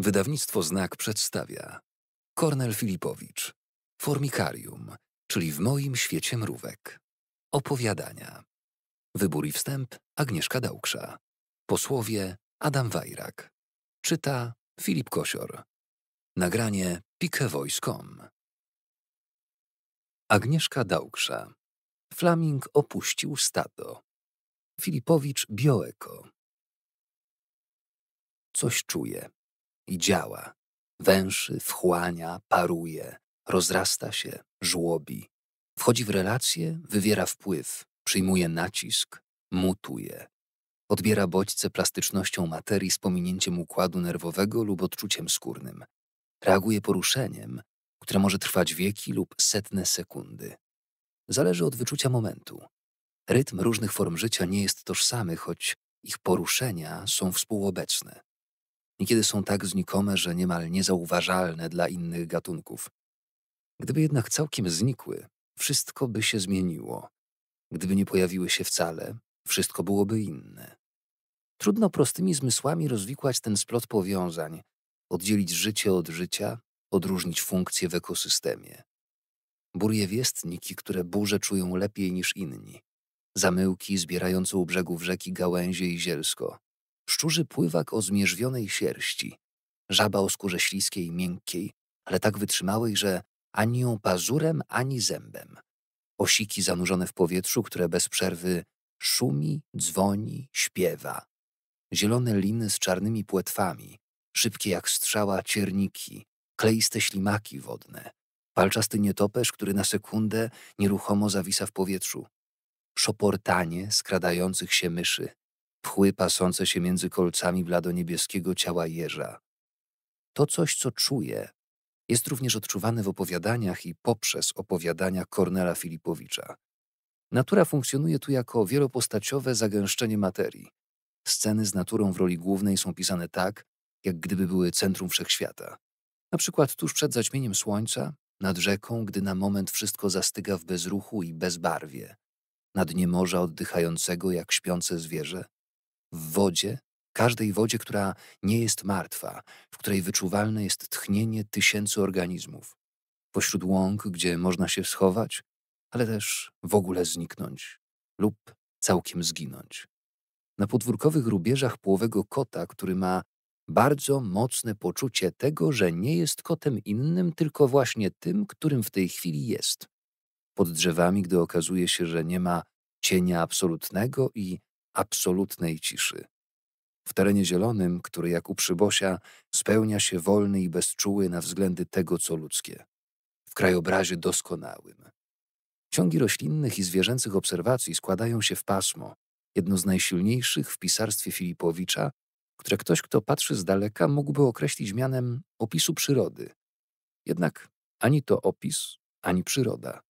Wydawnictwo Znak przedstawia Kornel Filipowicz Formikarium, czyli w moim świecie mrówek. Opowiadania. Wybór i wstęp Agnieszka Dałksza. Posłowie Adam Wajrak. Czyta Filip Kosior. Nagranie pikevoice.com Agnieszka Dałksza. Flaming opuścił stado. Filipowicz Bioeko. Coś czuję i działa. Węszy, wchłania, paruje, rozrasta się, żłobi. Wchodzi w relacje, wywiera wpływ, przyjmuje nacisk, mutuje. Odbiera bodźce plastycznością materii z pominięciem układu nerwowego lub odczuciem skórnym. Reaguje poruszeniem, które może trwać wieki lub setne sekundy. Zależy od wyczucia momentu. Rytm różnych form życia nie jest tożsamy, choć ich poruszenia są współobecne. Niekiedy są tak znikome, że niemal niezauważalne dla innych gatunków. Gdyby jednak całkiem znikły, wszystko by się zmieniło. Gdyby nie pojawiły się wcale, wszystko byłoby inne. Trudno prostymi zmysłami rozwikłać ten splot powiązań, oddzielić życie od życia, odróżnić funkcje w ekosystemie. Burje wiestniki, które burze czują lepiej niż inni. Zamyłki zbierające u brzegów rzeki gałęzie i zielsko szczurzy pływak o zmierzwionej sierści, żaba o skórze śliskiej, miękkiej, ale tak wytrzymałej, że ani ją pazurem, ani zębem. Osiki zanurzone w powietrzu, które bez przerwy szumi, dzwoni, śpiewa. Zielone liny z czarnymi płetwami, szybkie jak strzała cierniki, kleiste ślimaki wodne, palczasty nietoperz, który na sekundę nieruchomo zawisa w powietrzu, szoportanie skradających się myszy, pchły pasące się między kolcami bladoniebieskiego ciała jeża. To coś, co czuję, jest również odczuwane w opowiadaniach i poprzez opowiadania Kornela Filipowicza. Natura funkcjonuje tu jako wielopostaciowe zagęszczenie materii. Sceny z naturą w roli głównej są pisane tak, jak gdyby były centrum wszechświata. Na przykład tuż przed zaćmieniem słońca, nad rzeką, gdy na moment wszystko zastyga w bezruchu i bezbarwie, na dnie morza oddychającego jak śpiące zwierzę, w wodzie, każdej wodzie, która nie jest martwa, w której wyczuwalne jest tchnienie tysięcy organizmów, pośród łąk, gdzie można się schować, ale też w ogóle zniknąć lub całkiem zginąć. Na podwórkowych rubieżach połowego kota, który ma bardzo mocne poczucie tego, że nie jest kotem innym, tylko właśnie tym, którym w tej chwili jest. Pod drzewami, gdy okazuje się, że nie ma cienia absolutnego i absolutnej ciszy. W terenie zielonym, który jak u przybosia spełnia się wolny i bezczuły na względy tego, co ludzkie. W krajobrazie doskonałym. Ciągi roślinnych i zwierzęcych obserwacji składają się w pasmo, jedno z najsilniejszych w pisarstwie Filipowicza, które ktoś, kto patrzy z daleka, mógłby określić mianem opisu przyrody. Jednak ani to opis, ani przyroda.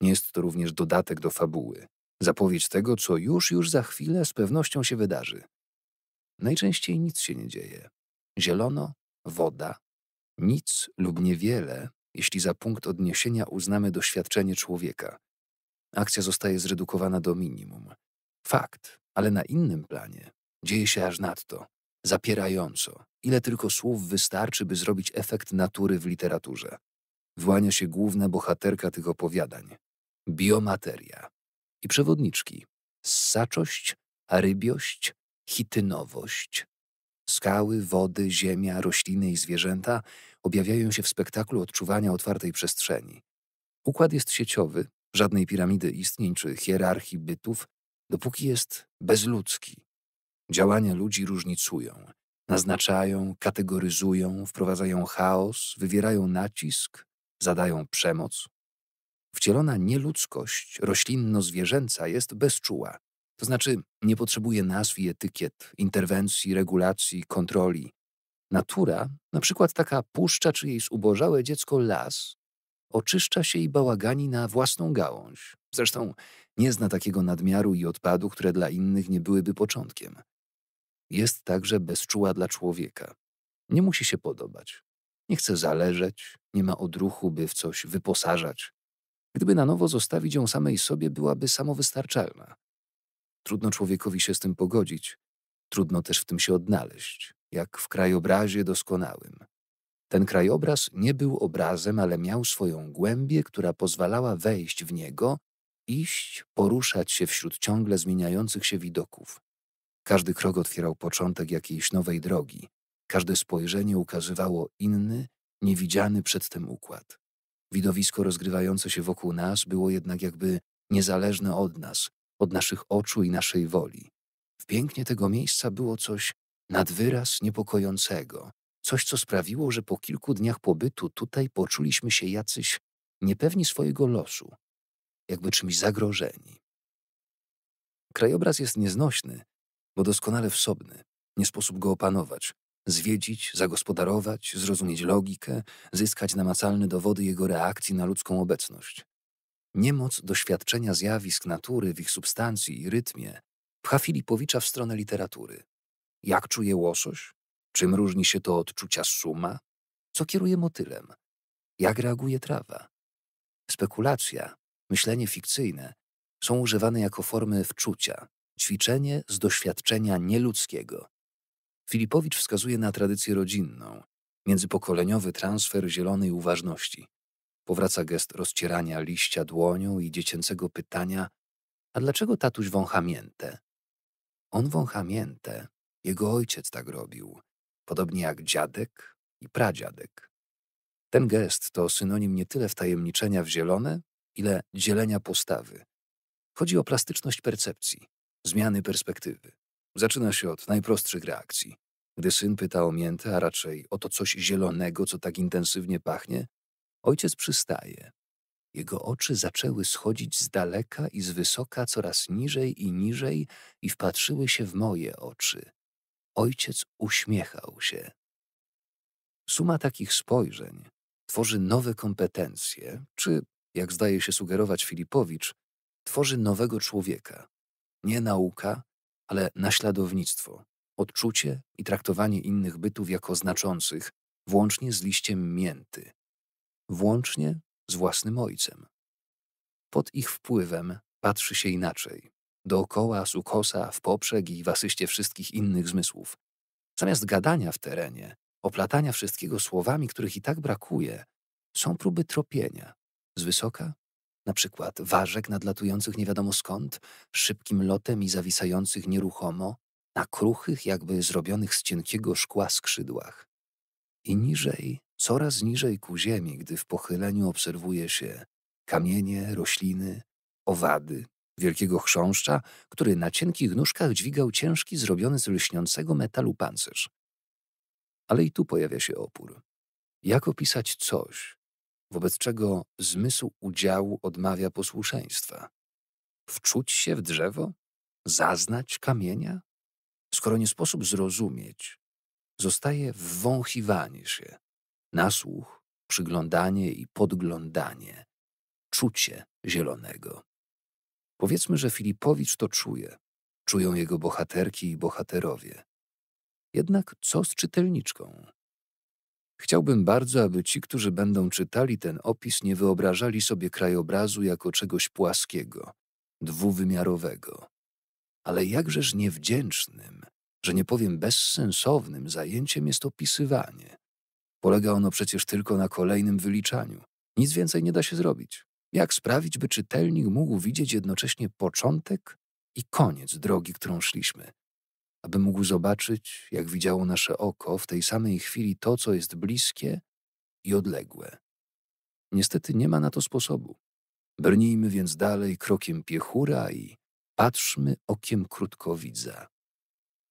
Nie jest to również dodatek do fabuły. Zapowiedź tego, co już, już za chwilę z pewnością się wydarzy. Najczęściej nic się nie dzieje. Zielono, woda, nic lub niewiele, jeśli za punkt odniesienia uznamy doświadczenie człowieka. Akcja zostaje zredukowana do minimum. Fakt, ale na innym planie dzieje się aż nadto, zapierająco. Ile tylko słów wystarczy, by zrobić efekt natury w literaturze. Włania się główna bohaterka tych opowiadań biomateria i przewodniczki. Ssaczość, rybiość, chitynowość. Skały, wody, ziemia, rośliny i zwierzęta objawiają się w spektaklu odczuwania otwartej przestrzeni. Układ jest sieciowy, żadnej piramidy istnień czy hierarchii bytów, dopóki jest bezludzki. Działania ludzi różnicują, naznaczają, kategoryzują, wprowadzają chaos, wywierają nacisk, zadają przemoc, Wcielona nieludzkość roślinno-zwierzęca jest bezczuła, to znaczy nie potrzebuje nazw i etykiet, interwencji, regulacji, kontroli. Natura, na przykład taka puszcza czy jej zubożałe dziecko las, oczyszcza się i bałagani na własną gałąź. Zresztą nie zna takiego nadmiaru i odpadu, które dla innych nie byłyby początkiem. Jest także bezczuła dla człowieka. Nie musi się podobać. Nie chce zależeć, nie ma odruchu, by w coś wyposażać. Gdyby na nowo zostawić ją samej sobie, byłaby samowystarczalna. Trudno człowiekowi się z tym pogodzić, trudno też w tym się odnaleźć, jak w krajobrazie doskonałym. Ten krajobraz nie był obrazem, ale miał swoją głębię, która pozwalała wejść w niego, iść, poruszać się wśród ciągle zmieniających się widoków. Każdy krok otwierał początek jakiejś nowej drogi, każde spojrzenie ukazywało inny, niewidziany przedtem układ. Widowisko rozgrywające się wokół nas było jednak jakby niezależne od nas, od naszych oczu i naszej woli. W pięknie tego miejsca było coś nadwyraz niepokojącego, coś, co sprawiło, że po kilku dniach pobytu tutaj poczuliśmy się jacyś niepewni swojego losu, jakby czymś zagrożeni. Krajobraz jest nieznośny, bo doskonale wsobny, nie sposób go opanować, zwiedzić, zagospodarować, zrozumieć logikę, zyskać namacalne dowody jego reakcji na ludzką obecność. Niemoc doświadczenia zjawisk natury w ich substancji i rytmie pcha Filipowicza w stronę literatury. Jak czuje łosoś? Czym różni się to od czucia suma? Co kieruje motylem? Jak reaguje trawa? Spekulacja, myślenie fikcyjne są używane jako formy wczucia, ćwiczenie z doświadczenia nieludzkiego, Filipowicz wskazuje na tradycję rodzinną, międzypokoleniowy transfer zielonej uważności. Powraca gest rozcierania liścia dłonią i dziecięcego pytania a dlaczego tatuś wącha miętę? On wącha miętę, jego ojciec tak robił, podobnie jak dziadek i pradziadek. Ten gest to synonim nie tyle wtajemniczenia w zielone, ile dzielenia postawy. Chodzi o plastyczność percepcji, zmiany perspektywy. Zaczyna się od najprostszych reakcji. Gdy syn pyta o miętę, a raczej o to coś zielonego, co tak intensywnie pachnie, ojciec przystaje. Jego oczy zaczęły schodzić z daleka i z wysoka coraz niżej i niżej i wpatrzyły się w moje oczy. Ojciec uśmiechał się. Suma takich spojrzeń tworzy nowe kompetencje, czy, jak zdaje się sugerować Filipowicz, tworzy nowego człowieka. Nie nauka, ale naśladownictwo, odczucie i traktowanie innych bytów jako znaczących, włącznie z liściem mięty, włącznie z własnym ojcem. Pod ich wpływem patrzy się inaczej, dookoła, z ukosa, w poprzek i w asyście wszystkich innych zmysłów. Zamiast gadania w terenie, oplatania wszystkiego słowami, których i tak brakuje, są próby tropienia, z wysoka na przykład ważek nadlatujących nie wiadomo skąd, szybkim lotem i zawisających nieruchomo, na kruchych, jakby zrobionych z cienkiego szkła skrzydłach. I niżej, coraz niżej ku ziemi, gdy w pochyleniu obserwuje się kamienie, rośliny, owady, wielkiego chrząszcza, który na cienkich nóżkach dźwigał ciężki, zrobiony z lśniącego metalu pancerz. Ale i tu pojawia się opór. Jak opisać coś, wobec czego zmysł udziału odmawia posłuszeństwa. Wczuć się w drzewo? Zaznać kamienia? Skoro nie sposób zrozumieć, zostaje wwąchiwanie się, nasłuch, przyglądanie i podglądanie, czucie zielonego. Powiedzmy, że Filipowicz to czuje, czują jego bohaterki i bohaterowie. Jednak co z czytelniczką? Chciałbym bardzo, aby ci, którzy będą czytali ten opis, nie wyobrażali sobie krajobrazu jako czegoś płaskiego, dwuwymiarowego. Ale jakżeż niewdzięcznym, że nie powiem bezsensownym zajęciem jest opisywanie. Polega ono przecież tylko na kolejnym wyliczaniu. Nic więcej nie da się zrobić. Jak sprawić, by czytelnik mógł widzieć jednocześnie początek i koniec drogi, którą szliśmy? aby mógł zobaczyć, jak widziało nasze oko, w tej samej chwili to, co jest bliskie i odległe. Niestety nie ma na to sposobu. Brnijmy więc dalej krokiem piechura i patrzmy okiem krótkowidza.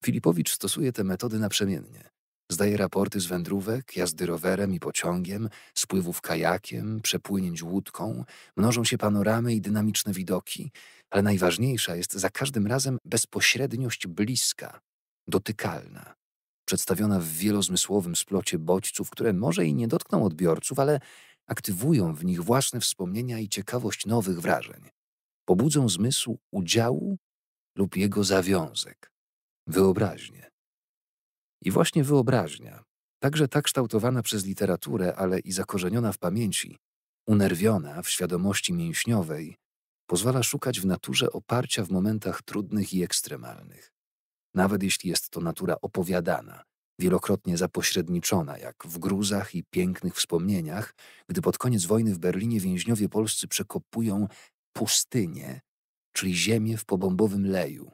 Filipowicz stosuje te metody naprzemiennie. Zdaje raporty z wędrówek, jazdy rowerem i pociągiem, spływów kajakiem, przepłynięć łódką, mnożą się panoramy i dynamiczne widoki, ale najważniejsza jest za każdym razem bezpośredniość bliska, dotykalna, przedstawiona w wielozmysłowym splocie bodźców, które może i nie dotkną odbiorców, ale aktywują w nich własne wspomnienia i ciekawość nowych wrażeń. Pobudzą zmysł udziału lub jego zawiązek, wyobraźnię i właśnie wyobraźnia, także tak kształtowana przez literaturę, ale i zakorzeniona w pamięci, unerwiona w świadomości mięśniowej, pozwala szukać w naturze oparcia w momentach trudnych i ekstremalnych. Nawet jeśli jest to natura opowiadana, wielokrotnie zapośredniczona, jak w gruzach i pięknych wspomnieniach, gdy pod koniec wojny w Berlinie więźniowie polscy przekopują pustynię, czyli ziemię w pobombowym leju,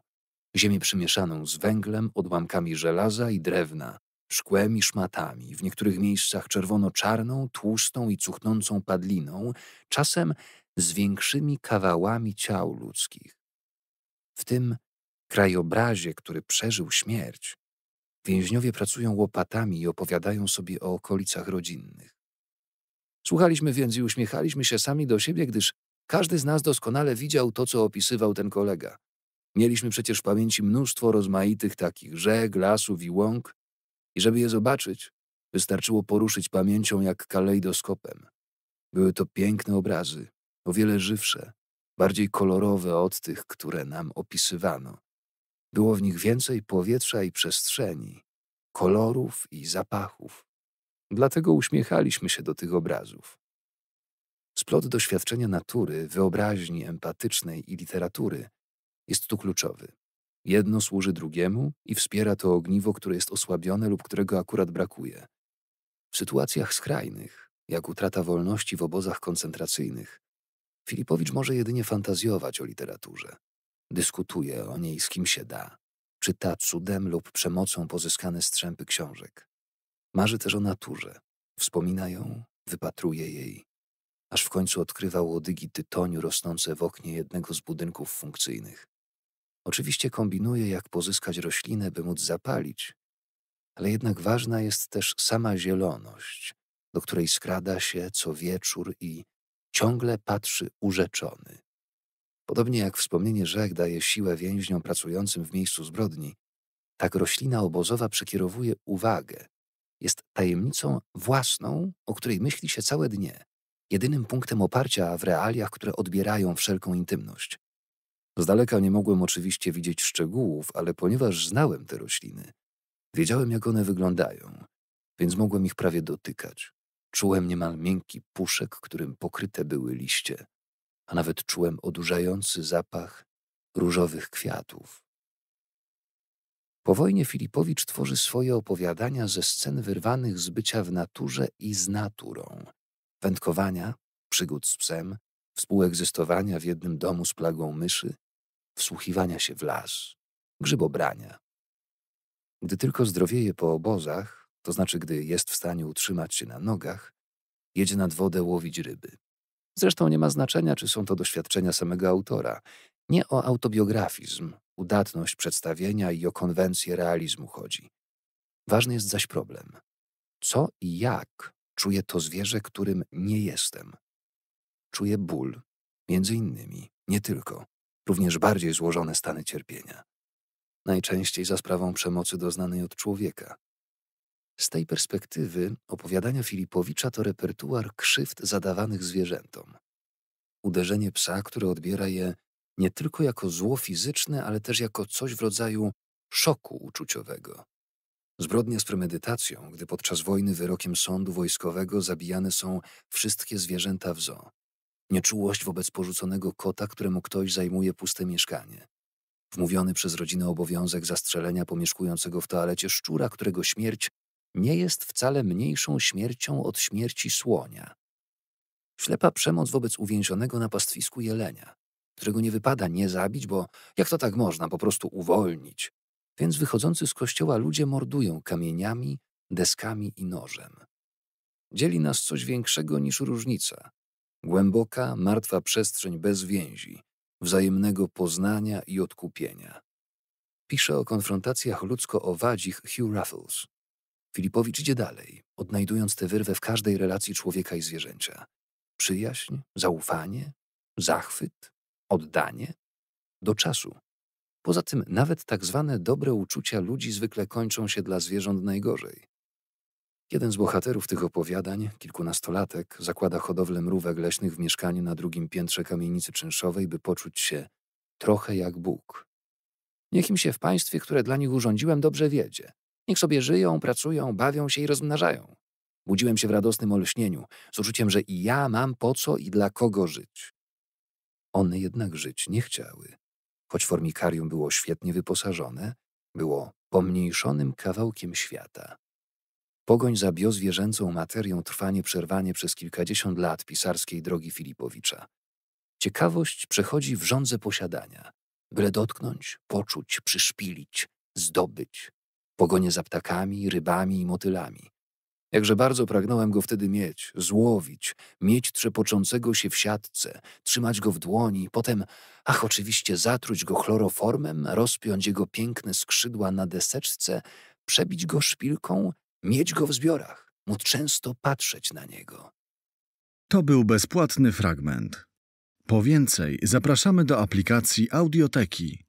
ziemię przymieszaną z węglem, odłamkami żelaza i drewna, szkłem i szmatami, w niektórych miejscach czerwono-czarną, tłustą i cuchnącą padliną, czasem z większymi kawałami ciał ludzkich. W tym krajobrazie, który przeżył śmierć, więźniowie pracują łopatami i opowiadają sobie o okolicach rodzinnych. Słuchaliśmy więc i uśmiechaliśmy się sami do siebie, gdyż każdy z nas doskonale widział to, co opisywał ten kolega. Mieliśmy przecież w pamięci mnóstwo rozmaitych takich rzek, lasów i łąk i żeby je zobaczyć, wystarczyło poruszyć pamięcią jak kalejdoskopem. Były to piękne obrazy, o wiele żywsze, bardziej kolorowe od tych, które nam opisywano. Było w nich więcej powietrza i przestrzeni, kolorów i zapachów. Dlatego uśmiechaliśmy się do tych obrazów. Splot doświadczenia natury, wyobraźni empatycznej i literatury jest tu kluczowy. Jedno służy drugiemu i wspiera to ogniwo, które jest osłabione lub którego akurat brakuje. W sytuacjach skrajnych, jak utrata wolności w obozach koncentracyjnych, Filipowicz może jedynie fantazjować o literaturze. Dyskutuje o niej z kim się da. Czyta cudem lub przemocą pozyskane strzępy książek. Marzy też o naturze. Wspomina ją, wypatruje jej. Aż w końcu odkrywa łodygi tytoniu rosnące w oknie jednego z budynków funkcyjnych. Oczywiście kombinuje, jak pozyskać roślinę, by móc zapalić, ale jednak ważna jest też sama zieloność, do której skrada się co wieczór i ciągle patrzy urzeczony. Podobnie jak wspomnienie rzek daje siłę więźniom pracującym w miejscu zbrodni, tak roślina obozowa przekierowuje uwagę. Jest tajemnicą własną, o której myśli się całe dnie, jedynym punktem oparcia w realiach, które odbierają wszelką intymność. Z daleka nie mogłem oczywiście widzieć szczegółów, ale ponieważ znałem te rośliny, wiedziałem jak one wyglądają, więc mogłem ich prawie dotykać. Czułem niemal miękki puszek, którym pokryte były liście, a nawet czułem odurzający zapach różowych kwiatów. Po wojnie Filipowicz tworzy swoje opowiadania ze scen wyrwanych z bycia w naturze i z naturą, wędkowania, przygód z psem, współegzystowania w jednym domu z plagą myszy, wsłuchiwania się w las, grzybobrania. Gdy tylko zdrowieje po obozach, to znaczy gdy jest w stanie utrzymać się na nogach, jedzie nad wodę łowić ryby. Zresztą nie ma znaczenia, czy są to doświadczenia samego autora. Nie o autobiografizm, udatność przedstawienia i o konwencję realizmu chodzi. Ważny jest zaś problem. Co i jak czuje to zwierzę, którym nie jestem? Czuję ból, między innymi, nie tylko również bardziej złożone stany cierpienia, najczęściej za sprawą przemocy doznanej od człowieka. Z tej perspektywy opowiadania Filipowicza to repertuar krzywd zadawanych zwierzętom. Uderzenie psa, które odbiera je nie tylko jako zło fizyczne, ale też jako coś w rodzaju szoku uczuciowego. Zbrodnia z premedytacją, gdy podczas wojny wyrokiem sądu wojskowego zabijane są wszystkie zwierzęta w zoo nieczułość wobec porzuconego kota, któremu ktoś zajmuje puste mieszkanie, wmówiony przez rodzinę obowiązek zastrzelenia pomieszkującego w toalecie szczura, którego śmierć nie jest wcale mniejszą śmiercią od śmierci słonia. Ślepa przemoc wobec uwięzionego na pastwisku jelenia, którego nie wypada nie zabić, bo jak to tak można, po prostu uwolnić. Więc wychodzący z kościoła ludzie mordują kamieniami, deskami i nożem. Dzieli nas coś większego niż różnica, głęboka, martwa przestrzeń bez więzi, wzajemnego poznania i odkupienia. Pisze o konfrontacjach ludzko-owadzich Hugh Raffles. Filipowicz idzie dalej, odnajdując tę wyrwę w każdej relacji człowieka i zwierzęcia. Przyjaźń, zaufanie, zachwyt, oddanie. Do czasu. Poza tym nawet tak zwane dobre uczucia ludzi zwykle kończą się dla zwierząt najgorzej. Jeden z bohaterów tych opowiadań, kilkunastolatek, zakłada hodowlę mrówek leśnych w mieszkaniu na drugim piętrze kamienicy czynszowej, by poczuć się trochę jak Bóg. Niech im się w państwie, które dla nich urządziłem, dobrze wiedzie. Niech sobie żyją, pracują, bawią się i rozmnażają. Budziłem się w radosnym olśnieniu, z uczuciem, że i ja mam po co i dla kogo żyć. One jednak żyć nie chciały. Choć formikarium było świetnie wyposażone, było pomniejszonym kawałkiem świata. Pogoń za biozwierzęcą materią trwa nieprzerwanie przez kilkadziesiąt lat pisarskiej drogi Filipowicza. Ciekawość przechodzi w rządze posiadania, byle dotknąć, poczuć, przyszpilić, zdobyć. Pogonie za ptakami, rybami i motylami. Jakże bardzo pragnąłem go wtedy mieć, złowić, mieć trzepoczącego się w siatce, trzymać go w dłoni, potem, ach oczywiście, zatruć go chloroformem, rozpiąć jego piękne skrzydła na deseczce, przebić go szpilką mieć go w zbiorach, móc często patrzeć na niego. To był bezpłatny fragment. Po więcej zapraszamy do aplikacji Audioteki